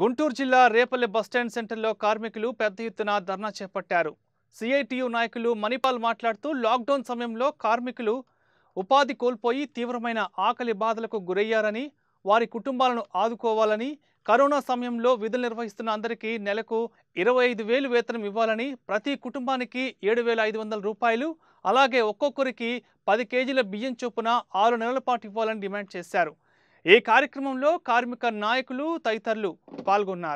గుంటూరు జిల్లా రేపల్లె బస్టాండ్ సెంటర్లో కార్మికులు పెద్ద ఎత్తున ధర్నా చేపట్టారు సిఐటియు నాయకులు మణిపాల్ మాట్లాడుతూ లాక్డౌన్ సమయంలో కార్మికులు ఉపాధి కోల్పోయి తీవ్రమైన ఆకలి బాధలకు గురయ్యారని వారి కుటుంబాలను ఆదుకోవాలని కరోనా సమయంలో విధులు నిర్వహిస్తున్న అందరికీ నెలకు ఇరవై ఐదు వేలు వేతనం ఇవ్వాలని ప్రతి కుటుంబానికి ఏడు వేల ఐదు వందల రూపాయలు అలాగే ఒక్కొక్కరికి పది కేజీల బియ్యం చొప్పున ఆరు నెలల పాటు ఇవ్వాలని డిమాండ్ చేశారు ఈ కార్యక్రమంలో కార్మిక నాయకులు తదితరులు పాల్గొన్నారు